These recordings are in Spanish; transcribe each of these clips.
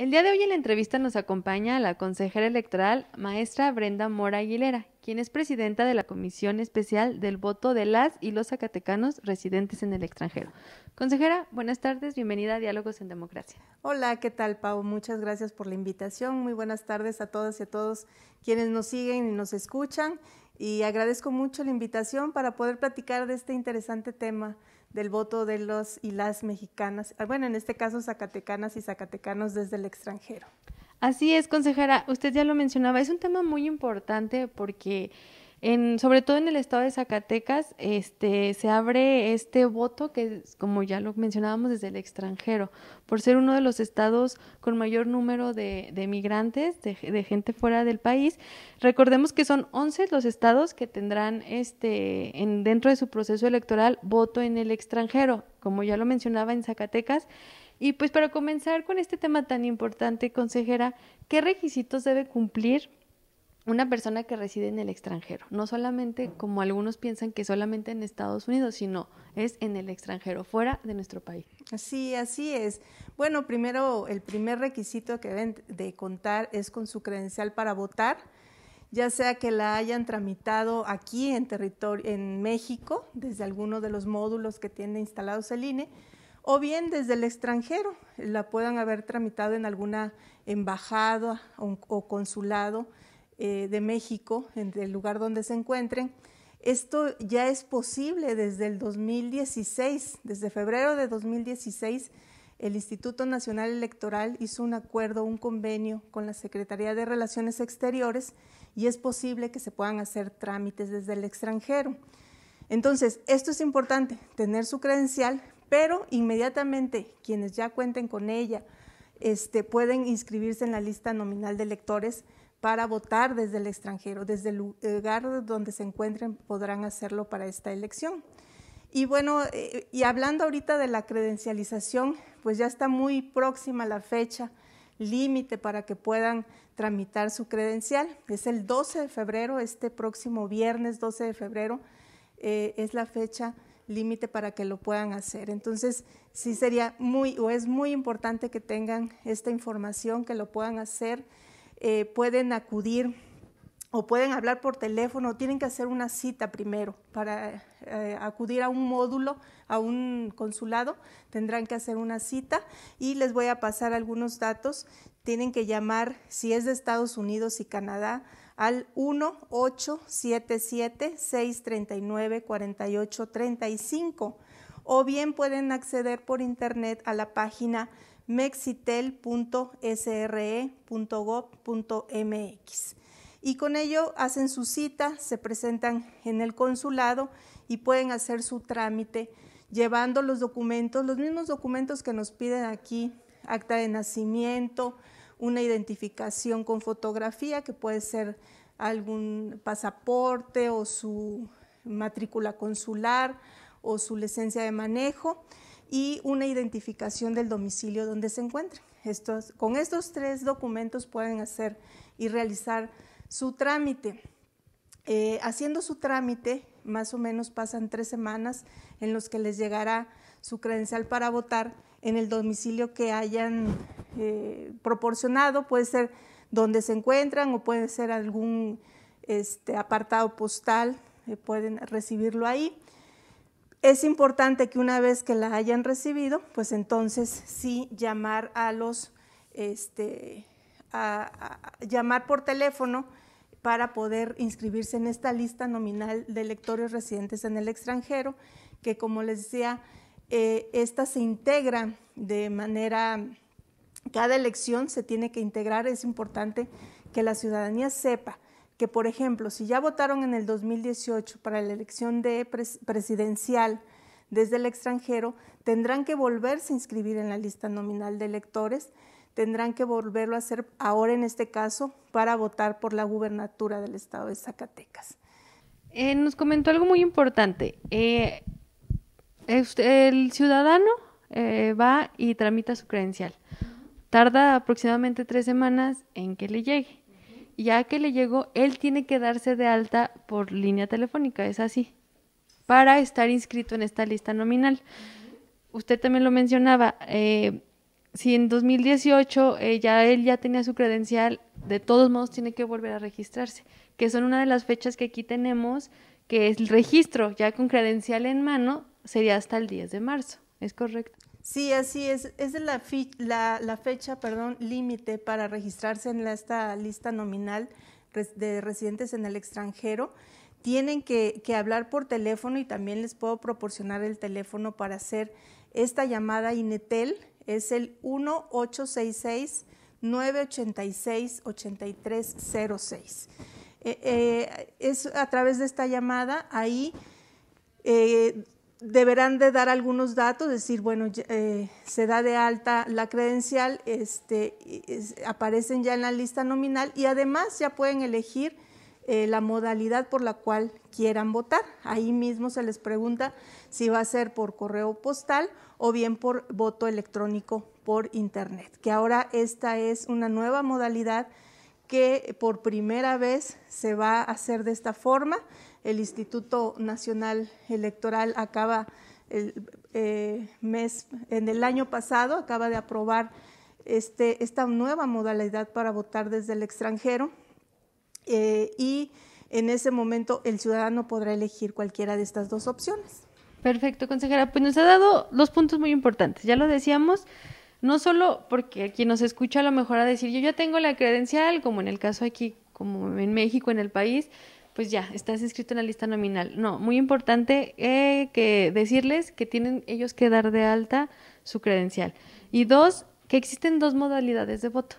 El día de hoy en la entrevista nos acompaña la consejera electoral, maestra Brenda Mora Aguilera, quien es presidenta de la Comisión Especial del Voto de las y los Zacatecanos residentes en el extranjero. Consejera, buenas tardes, bienvenida a Diálogos en Democracia. Hola, ¿qué tal, Pau? Muchas gracias por la invitación. Muy buenas tardes a todas y a todos quienes nos siguen y nos escuchan. Y agradezco mucho la invitación para poder platicar de este interesante tema del voto de los y las mexicanas, ah, bueno, en este caso zacatecanas y zacatecanos desde el extranjero. Así es, consejera, usted ya lo mencionaba, es un tema muy importante porque sobre todo en el estado de Zacatecas, este, se abre este voto que, como ya lo mencionábamos, desde el extranjero, por ser uno de los estados con mayor número de, migrantes, de, gente fuera del país. Recordemos que son 11 los estados que tendrán este, en, dentro de su proceso electoral voto en el extranjero, como ya lo mencionaba en Zacatecas. Y pues para comenzar con este tema tan importante, consejera, ¿qué requisitos debe cumplir una persona que reside en el extranjero, no solamente como algunos piensan que solamente en Estados Unidos, sino es en el extranjero, fuera de nuestro país. Sí, así es. Bueno, primero, el primer requisito que deben de contar es con su credencial para votar, ya sea que la hayan tramitado aquí en, territorio, en México, desde alguno de los módulos que tiene instalados el INE, o bien desde el extranjero, la puedan haber tramitado en alguna embajada o consulado eh, de México, en el lugar donde se encuentren. Esto ya es posible desde el 2016, desde febrero de 2016, el Instituto Nacional Electoral hizo un acuerdo, un convenio con la Secretaría de Relaciones Exteriores y es posible que se puedan hacer trámites desde el extranjero. Entonces, esto es importante, tener su credencial, pero inmediatamente quienes ya cuenten con ella este, pueden inscribirse en la lista nominal de electores para votar desde el extranjero, desde el lugar donde se encuentren podrán hacerlo para esta elección. Y bueno, eh, y hablando ahorita de la credencialización, pues ya está muy próxima la fecha límite para que puedan tramitar su credencial. Es el 12 de febrero, este próximo viernes 12 de febrero eh, es la fecha límite para que lo puedan hacer. Entonces, sí sería muy o es muy importante que tengan esta información, que lo puedan hacer eh, pueden acudir o pueden hablar por teléfono, tienen que hacer una cita primero para eh, acudir a un módulo, a un consulado, tendrán que hacer una cita y les voy a pasar algunos datos. Tienen que llamar, si es de Estados Unidos y Canadá, al 1-877-639-4835 o bien pueden acceder por internet a la página mexitel.sre.gov.mx. Y con ello hacen su cita, se presentan en el consulado y pueden hacer su trámite llevando los documentos, los mismos documentos que nos piden aquí, acta de nacimiento, una identificación con fotografía que puede ser algún pasaporte o su matrícula consular o su licencia de manejo y una identificación del domicilio donde se encuentren. Estos, con estos tres documentos pueden hacer y realizar su trámite. Eh, haciendo su trámite, más o menos pasan tres semanas en los que les llegará su credencial para votar en el domicilio que hayan eh, proporcionado, puede ser donde se encuentran o puede ser algún este, apartado postal, eh, pueden recibirlo ahí. Es importante que una vez que la hayan recibido, pues entonces sí llamar a los, este, llamar por teléfono para poder inscribirse en esta lista nominal de electores residentes en el extranjero, que como les decía, eh, esta se integra de manera, cada elección se tiene que integrar, es importante que la ciudadanía sepa que, por ejemplo, si ya votaron en el 2018 para la elección presidencial desde el extranjero, tendrán que volverse a inscribir en la lista nominal de electores, tendrán que volverlo a hacer ahora en este caso para votar por la gubernatura del estado de Zacatecas. Eh, nos comentó algo muy importante. Eh, eh, el ciudadano va y tramita su credencial. Tarda aproximadamente tres semanas en que le llegue ya que le llegó, él tiene que darse de alta por línea telefónica, es así, para estar inscrito en esta lista nominal. Usted también lo mencionaba, eh, si en 2018 eh, ya él ya tenía su credencial, de todos modos tiene que volver a registrarse, que son una de las fechas que aquí tenemos, que es el registro, ya con credencial en mano, sería hasta el 10 de marzo, ¿es correcto? Sí, así es. Es la, la, fecha perdón, límite para registrarse en esta lista nominal de residentes en el extranjero. Tienen que, hablar por teléfono y también les puedo proporcionar el teléfono para hacer esta llamada INETEL. Es el 1866 986 8306. es a través de esta llamada ahí eh, deberán de dar algunos datos, decir, bueno, eh, se da de alta la credencial, este, aparecen ya en la lista nominal y además ya pueden elegir eh, la modalidad por la cual quieran votar. Ahí mismo se les pregunta si va a ser por correo postal o bien por voto electrónico por internet, que ahora esta es una nueva modalidad que por primera vez se va a hacer de esta forma. El Instituto Nacional Electoral acaba el eh, mes, en el año pasado, acaba de aprobar este, esta nueva modalidad para votar desde el extranjero eh, y en ese momento el ciudadano podrá elegir cualquiera de estas dos opciones. Perfecto, consejera. Pues nos ha dado dos puntos muy importantes. Ya lo decíamos, no solo porque quien nos escucha a lo mejor a decir, yo ya tengo la credencial, como en el caso aquí, como en México, en el país, pues ya, estás inscrito en la lista nominal. No, muy importante eh, que decirles que tienen ellos que dar de alta su credencial. Y dos, que existen dos modalidades de voto.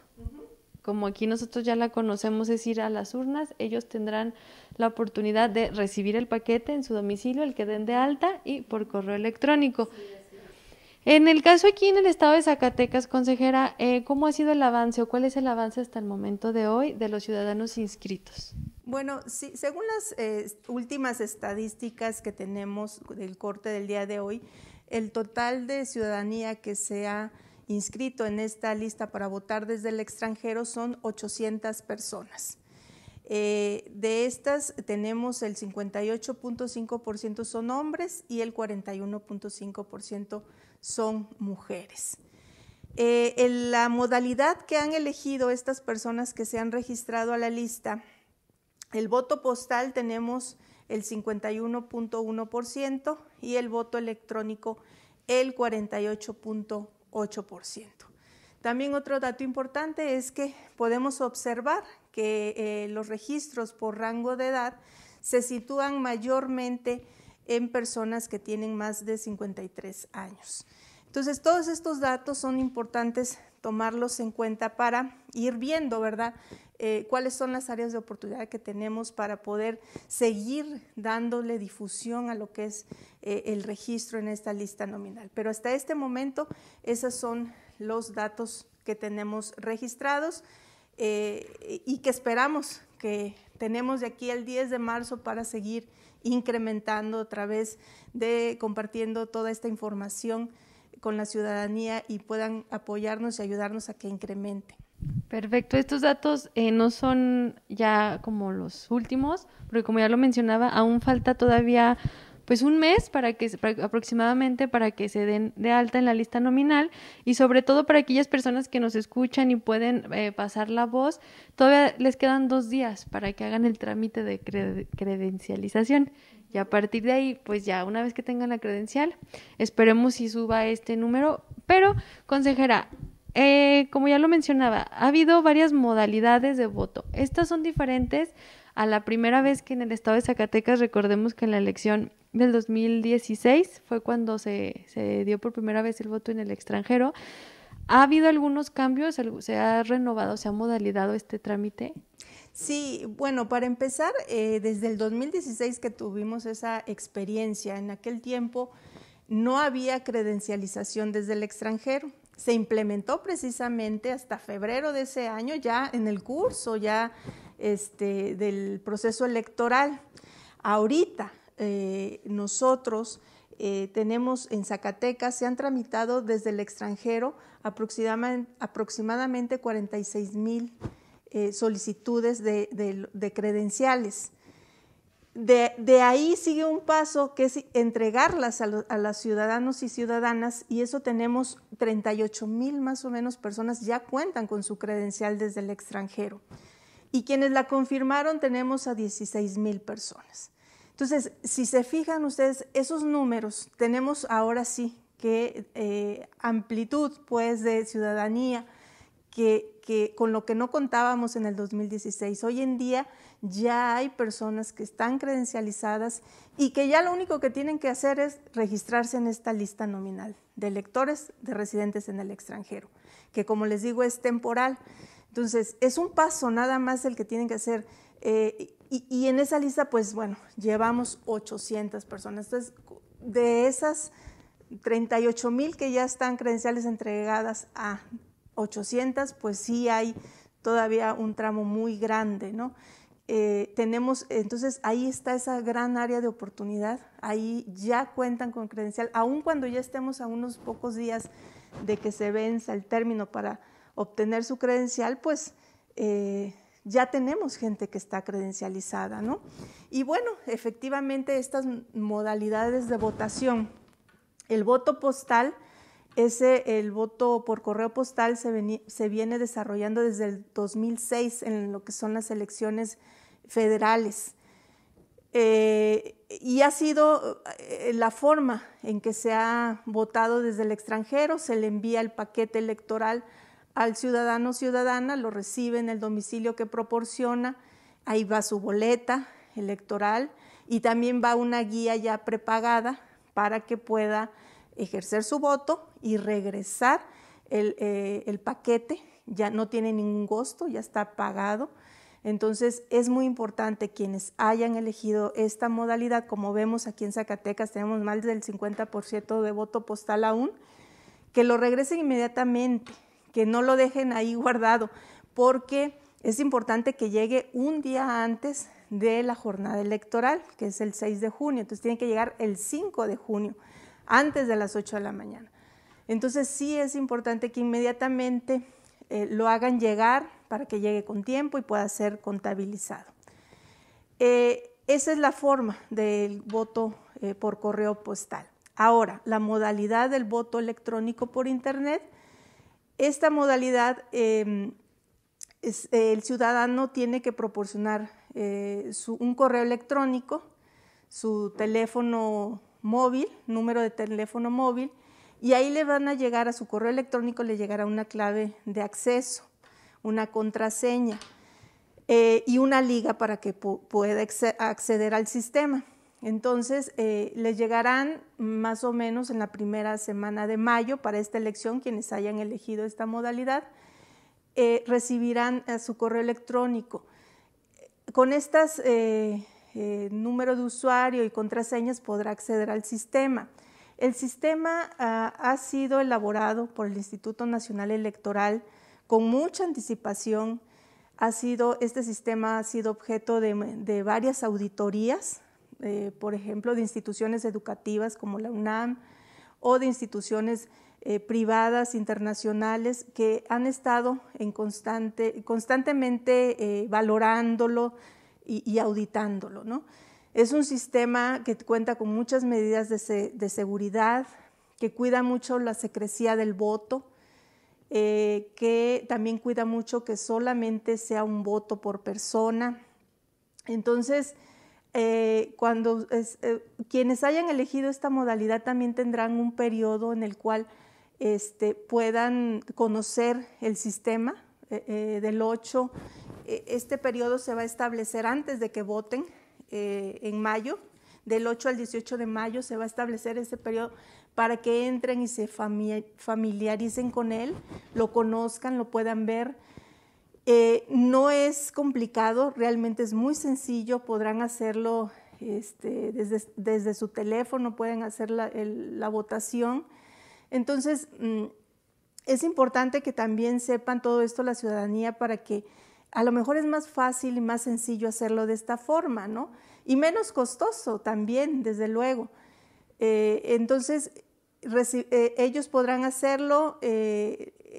Como aquí nosotros ya la conocemos, es ir a las urnas, ellos tendrán la oportunidad de recibir el paquete en su domicilio, el que den de alta y por correo electrónico. En el caso aquí en el estado de Zacatecas, consejera, eh, ¿cómo ha sido el avance o cuál es el avance hasta el momento de hoy de los ciudadanos inscritos? Bueno, sí, según las eh, últimas estadísticas que tenemos del corte del día de hoy, el total de ciudadanía que se ha inscrito en esta lista para votar desde el extranjero son 800 personas. Eh, de estas tenemos el 58.5% son hombres y el 41.5% son mujeres. Eh, en la modalidad que han elegido estas personas que se han registrado a la lista, el voto postal tenemos el 51.1% y el voto electrónico el 48.8%. También otro dato importante es que podemos observar que eh, los registros por rango de edad se sitúan mayormente en personas que tienen más de 53 años. Entonces, todos estos datos son importantes tomarlos en cuenta para ir viendo, ¿verdad? Eh, cuáles son las áreas de oportunidad que tenemos para poder seguir dándole difusión a lo que es eh, el registro en esta lista nominal. Pero hasta este momento, esos son los datos que tenemos registrados eh, y que esperamos que tenemos de aquí al 10 de marzo para seguir incrementando a través de compartiendo toda esta información con la ciudadanía y puedan apoyarnos y ayudarnos a que incremente. Perfecto, estos datos eh, no son ya como los últimos, porque como ya lo mencionaba, aún falta todavía pues un mes para que aproximadamente para que se den de alta en la lista nominal y sobre todo para aquellas personas que nos escuchan y pueden eh, pasar la voz, todavía les quedan dos días para que hagan el trámite de credencialización. Y a partir de ahí, pues ya, una vez que tengan la credencial, esperemos si suba este número. Pero, consejera, eh, como ya lo mencionaba, ha habido varias modalidades de voto. Estas son diferentes a la primera vez que en el estado de Zacatecas, recordemos que en la elección del 2016 fue cuando se, dio por primera vez el voto en el extranjero, ha habido algunos cambios, se ha renovado, se ha modalizado este trámite. Sí, bueno, para empezar, eh, desde el 2016 que tuvimos esa experiencia, en aquel tiempo no había credencialización desde el extranjero. Se implementó precisamente hasta febrero de ese año, ya en el curso, ya este, del proceso electoral. Ahorita eh, nosotros eh, tenemos en Zacatecas, se han tramitado desde el extranjero aproximadamente, 46 mil eh, solicitudes de, credenciales. De, ahí sigue un paso que es entregarlas a, a los ciudadanos y ciudadanas y eso tenemos 38 mil más o menos personas ya cuentan con su credencial desde el extranjero y quienes la confirmaron tenemos a 16 mil personas. Entonces, si se fijan ustedes, esos números tenemos ahora sí que eh, amplitud pues de ciudadanía que, que, con lo que no contábamos en el 2016. Hoy en día ya hay personas que están credencializadas y que ya lo único que tienen que hacer es registrarse en esta lista nominal de electores de residentes en el extranjero, que como les digo es temporal. Entonces, es un paso nada más el que tienen que hacer. Eh, y, en esa lista, pues bueno, llevamos 800 personas. Entonces, de esas 38 mil que ya están credenciales entregadas a 800, pues sí hay todavía un tramo muy grande, ¿no? Eh, tenemos, entonces ahí está esa gran área de oportunidad, ahí ya cuentan con credencial, aun cuando ya estemos a unos pocos días de que se venza el término para obtener su credencial, pues eh, ya tenemos gente que está credencializada, ¿no? Y bueno, efectivamente estas modalidades de votación, el voto postal, ese, el voto por correo postal se, viene desarrollando desde el 2006 en lo que son las elecciones federales. Eh, y ha sido eh, la forma en que se ha votado desde el extranjero, se le envía el paquete electoral al ciudadano o ciudadana, lo recibe en el domicilio que proporciona, ahí va su boleta electoral y también va una guía ya prepagada para que pueda ejercer su voto y regresar el, eh, paquete, ya no tiene ningún costo, ya está pagado. Entonces es muy importante quienes hayan elegido esta modalidad, como vemos aquí en Zacatecas tenemos más del 50% de voto postal aún, que lo regresen inmediatamente que no lo dejen ahí guardado, porque es importante que llegue un día antes de la jornada electoral, que es el 6 de junio. Entonces tiene que llegar el 5 de junio, antes de las 8 de la mañana. Entonces sí es importante que inmediatamente eh, lo hagan llegar para que llegue con tiempo y pueda ser contabilizado. Eh, esa es la forma del voto eh, por correo postal. Ahora, la modalidad del voto electrónico por Internet esta modalidad, em, el ciudadano tiene que proporcionar eh, un correo electrónico, su teléfono móvil, número de teléfono móvil, y ahí le van a llegar a su correo electrónico, le llegará una clave de acceso, una contraseña eh, y una liga para que pueda acceder al sistema. Entonces, eh, les llegarán más o menos en la primera semana de mayo para esta elección, quienes hayan elegido esta modalidad, eh, recibirán su correo electrónico. Con estos eh, número de usuario y contraseñas podrá acceder al sistema. El sistema ah, ha sido elaborado por el Instituto Nacional Electoral con mucha anticipación. este sistema ha sido objeto de varias auditorías eh, por ejemplo, de instituciones educativas como la UNAM o de instituciones eh, privadas internacionales que han estado en constante, constantemente eh, valorándolo y, auditándolo. ¿no? Es un sistema que cuenta con muchas medidas de, de seguridad, que cuida mucho la secrecía del voto, que también cuida mucho que solamente sea un voto por persona. Entonces, eh, cuando eh, quienes hayan elegido esta modalidad también tendrán un periodo en el cual este, puedan conocer el sistema eh, del 8. E, este periodo se va a establecer antes de que voten en mayo. Del 8 al 18 de mayo se va a establecer ese periodo para que entren y se familiaricen con él, lo conozcan, lo puedan ver. Eh, no es complicado, realmente es muy sencillo, podrán hacerlo este, desde, su teléfono, pueden hacer la, votación. Entonces, mm, es importante que también sepan todo esto la ciudadanía para que a lo mejor es más fácil y más sencillo hacerlo de esta forma, ¿no? Y menos costoso también, desde luego. Eh, entonces, eh, ellos podrán hacerlo,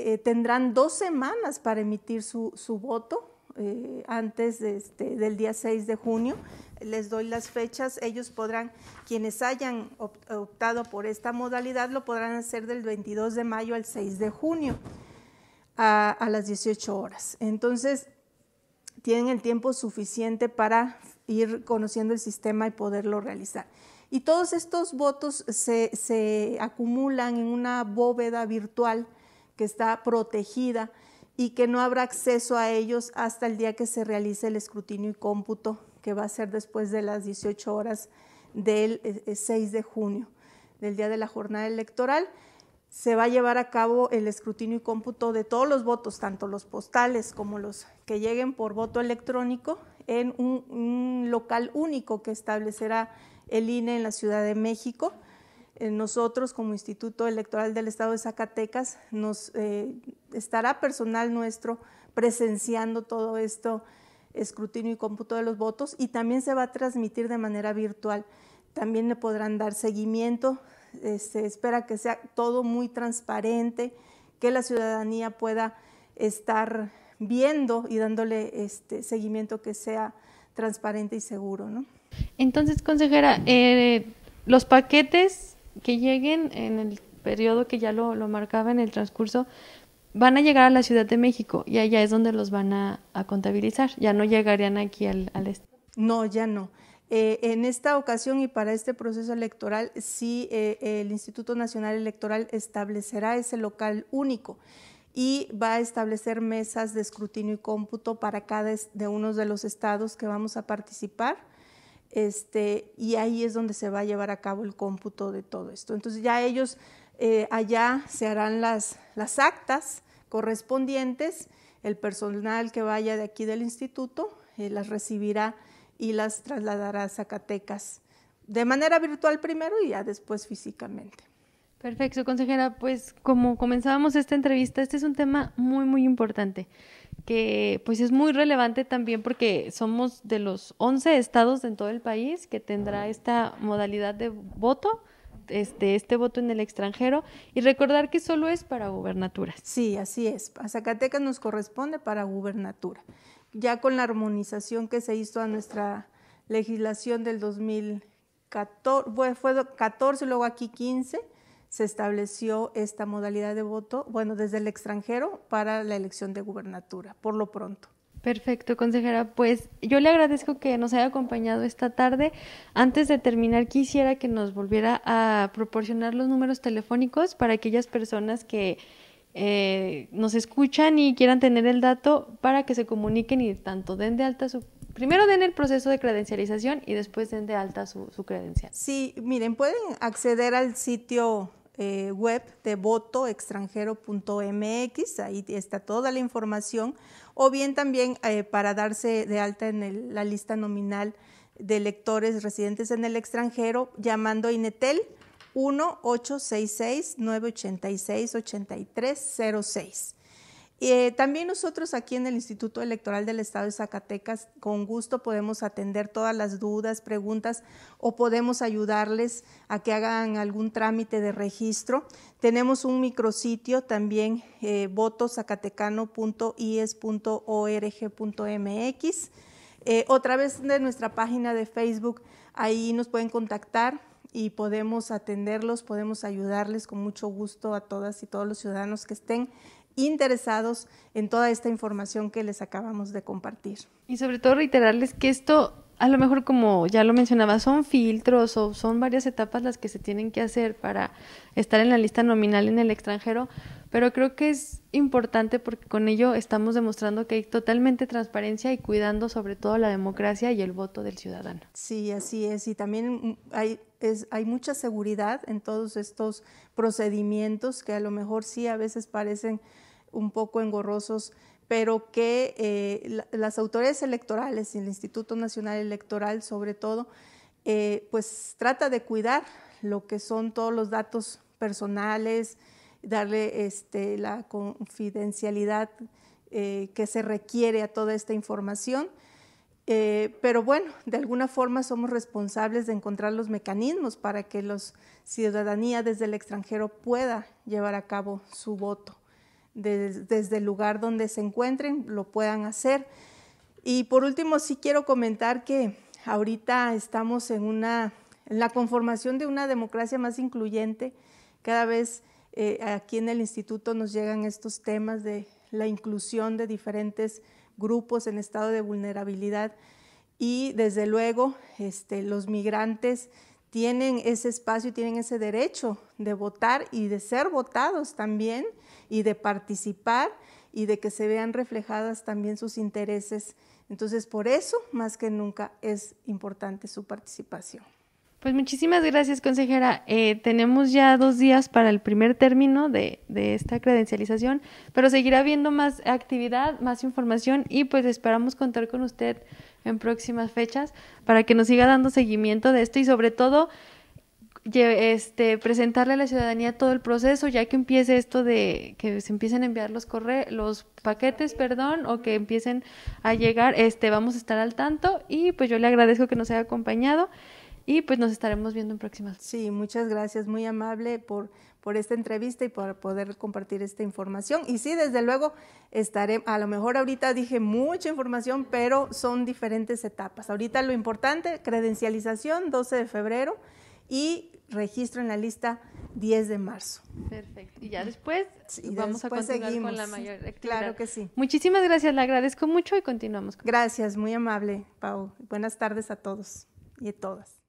eh, tendrán dos semanas para emitir su, voto eh, antes este, del día 6 de junio. Les doy las fechas. Ellos podrán, quienes hayan optado por esta modalidad, lo podrán hacer del 22 de mayo al 6 de junio a, las 18 horas. Entonces, tienen el tiempo suficiente para ir conociendo el sistema y poderlo realizar. Y todos estos votos se acumulan en una bóveda virtual está protegida y que no habrá acceso a ellos hasta el día que se realice el escrutinio y cómputo, que va a ser después de las 18 horas del 6 eh, eh, de junio, del día de la jornada electoral. Se va a llevar a cabo el escrutinio y cómputo de todos los votos, tanto los postales como los que lleguen por voto electrónico, en un, un local único que establecerá el INE en la Ciudad de México. Eh, nosotros como Instituto Electoral del Estado de Zacatecas nos eh, estará personal nuestro presenciando todo esto escrutinio y cómputo de los votos y también se va a transmitir de manera virtual. También le podrán dar seguimiento, este, espera que sea todo muy transparente, que la ciudadanía pueda estar viendo y dándole este seguimiento que sea transparente y seguro. ¿no? Entonces, consejera, eh, los paquetes que lleguen en el periodo que ya lo, marcaba en el transcurso, van a llegar a la Ciudad de México y allá es donde los van a, contabilizar. Ya no llegarían aquí al, al Estado. No, ya no. Eh, en esta ocasión y para este proceso electoral, sí, eh, el Instituto Nacional Electoral establecerá ese local único y va a establecer mesas de escrutinio y cómputo para cada de uno de los estados que vamos a participar este, y ahí es donde se va a llevar a cabo el cómputo de todo esto. Entonces ya ellos eh, allá se harán las, actas correspondientes, el personal que vaya de aquí del instituto eh, las recibirá y las trasladará a Zacatecas de manera virtual primero y ya después físicamente. Perfecto, consejera. Pues como comenzábamos esta entrevista, este es un tema muy, muy importante que pues es muy relevante también porque somos de los 11 estados en todo el país que tendrá esta modalidad de voto. Este, este voto en el extranjero y recordar que solo es para gubernatura, Sí, así es. A Zacatecas nos corresponde para gubernatura. Ya con la armonización que se hizo a nuestra legislación del 2014, fue 14, luego aquí 15, se estableció esta modalidad de voto, bueno, desde el extranjero para la elección de gubernatura, por lo pronto. Perfecto, consejera. Pues yo le agradezco que nos haya acompañado esta tarde. Antes de terminar, quisiera que nos volviera a proporcionar los números telefónicos para aquellas personas que eh, nos escuchan y quieran tener el dato para que se comuniquen y tanto den de alta su... Primero den el proceso de credencialización y después den de alta su, su credencial. Sí, miren, pueden acceder al sitio eh, web de votoextranjero.mx, ahí está toda la información, o bien también eh, para darse de alta en la lista nominal de electores residentes en el extranjero, llamando a Inetel 1-866-986-8306. Eh, también nosotros aquí en el Instituto Electoral del Estado de Zacatecas, con gusto podemos atender todas las dudas, preguntas o podemos ayudarles a que hagan algún trámite de registro. Tenemos un micrositio también, eh, eh otra vez de nuestra página de Facebook, ahí nos pueden contactar y podemos atenderlos, podemos ayudarles con mucho gusto a todas y todos los ciudadanos que estén interesados en toda esta información que les acabamos de compartir. Y sobre todo reiterarles que esto, a lo mejor como ya lo mencionaba, son filtros o son varias etapas las que se tienen que hacer para estar en la lista nominal en el extranjero, pero creo que es importante porque con ello estamos demostrando que hay totalmente transparencia y cuidando sobre todo la democracia y el voto del ciudadano. Sí, así es. Y también hay hay mucha seguridad en todos estos procedimientos que a lo mejor sí a veces parecen un poco engorrosos, pero que eh, las autoridades electorales y el Instituto Nacional Electoral sobre todo, eh, pues trata de cuidar lo que son todos los datos personales, darle este, la confidencialidad eh, que se requiere a toda esta información eh, pero bueno, de alguna forma somos responsables de encontrar los mecanismos para que la ciudadanía desde el extranjero pueda llevar a cabo su voto. Desde, el lugar donde se encuentren lo puedan hacer. Y por último, sí quiero comentar que ahorita estamos en, una, en la conformación de una democracia más incluyente. Cada vez eh, aquí en el instituto nos llegan estos temas de la inclusión de diferentes grupos en estado de vulnerabilidad y desde luego este, los migrantes tienen ese espacio y tienen ese derecho de votar y de ser votados también y de participar y de que se vean reflejadas también sus intereses. Entonces, por eso, más que nunca, es importante su participación. Pues muchísimas gracias, consejera. Eh, tenemos ya dos días para el primer término de, de, esta credencialización, pero seguirá habiendo más actividad, más información y pues esperamos contar con usted en próximas fechas para que nos siga dando seguimiento de esto y sobre todo este, presentarle a la ciudadanía todo el proceso ya que empiece esto de que se empiecen a enviar los corre los paquetes perdón o que empiecen a llegar este vamos a estar al tanto y pues yo le agradezco que nos haya acompañado y pues nos estaremos viendo en próximas. Sí, muchas gracias, muy amable por, por esta entrevista y por poder compartir esta información. Y sí, desde luego, estaré, a lo mejor ahorita dije mucha información, pero son diferentes etapas. Ahorita lo importante, credencialización 12 de febrero y registro en la lista 10 de marzo. Perfecto. Y ya después vamos a continuar con la mayor Claro que sí. Muchísimas gracias, la agradezco mucho y continuamos. gracias, muy amable, Pau. Buenas tardes a todos y a todas.